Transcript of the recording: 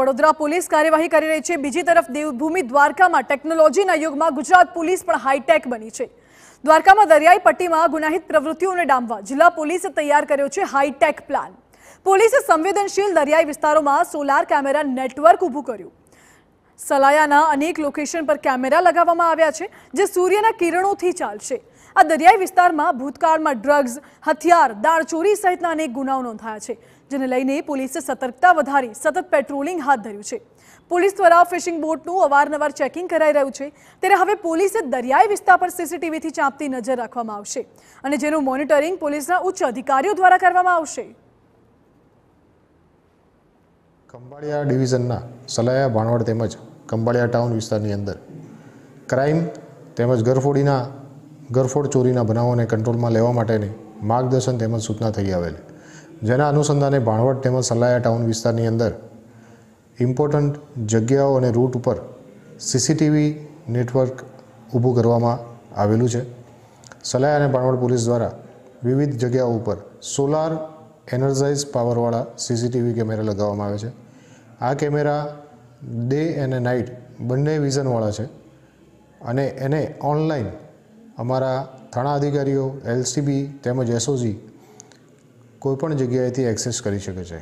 Vadodara police કાર્યવાહી કરી રહી છે બીજી તરફ દેવભૂમિ દ્વારકામાં ટેકનોલોજીના યુગમાં ગુજરાત પોલીસ પણ હાઈટેક બની છે દ્વારકામાં દરિયાઈ પટ્ટીમાં ગુનાહિત પ્રવૃત્તિઓને ડામવા જિલ્લા પોલીસે તૈયાર કર્યો છે હાઈટેક પ્લાન પોલીસે સંવેદનશીલ દરિયાઈ વિસ્તારોમાં સોલાર કેમેરા નેટવર્ક ઊભું કર્યું સલાયાના અનેક લોકેશન પર કેમેરા લગાવવામાં આવ્યા છે જે સૂર્યના કિરણોથી ચાલશે આ દરિયાઈ વિસ્તારમાં ભૂતકાળમાં ડ્રગ્સ હથિયાર દાણચોરી સહિતના અનેક ગુનાઓ નોંધાયા છે જેને લઈને પોલીસે સતર્કતા વધારી સતત પેટ્રોલિંગ હાથ ધર્યું છે પોલીસ દ્વારા ફિશિંગ બોટનું અવારનવાર ચેકિંગ કરાઈ રહ્યું છે ત્યારે હવે પોલીસે દરિયાઈ વિસ્તાર પર સીસીટીવીથી ચાંપતી નજર રાખવામાં આવશે અને જેનું મોનિટરિંગ પોલીસના ઉચ્ચ અધિકારીઓ દ્વારા કરવામાં આવશે ખંભાળિયા ડિવિઝનના સલાયા ભાણવડ તેમજ ખંભાળિયા ટાઉન વિસ્તારની અંદર ક્રાઇમ તેમજ ઘરફોડીના ગરફોડ ચોરીના બનાવોને કંટ્રોલમાં લેવા માટેની માર્ગદર્શન તેમજ સૂચના થઈ આવેલી જેના અનુસંધાને ભાણવટ તેમજ સલાયા ટાઉન વિસ્તારની અંદર ઇમ્પોર્ટન્ટ જગ્યાઓ અને રૂટ ઉપર સીસીટીવી નેટવર્ક ઊભું કરવામાં આવેલું છે સલાયા અને ભાણવડ પોલીસ દ્વારા વિવિધ જગ્યાઓ ઉપર સોલાર એનર્જાઇઝ પાવરવાળા સીસીટીવી કેમેરા લગાવવામાં આવે છે આ કેમેરા ડે અને નાઇટ બંને વિઝનવાળા છે અને એને ઓનલાઈન અમારા થાણા અધિકારીઓ એલસીબી તેમજ એસઓજી કોઈપણ જગ્યાએથી એક્સેસ કરી શકે છે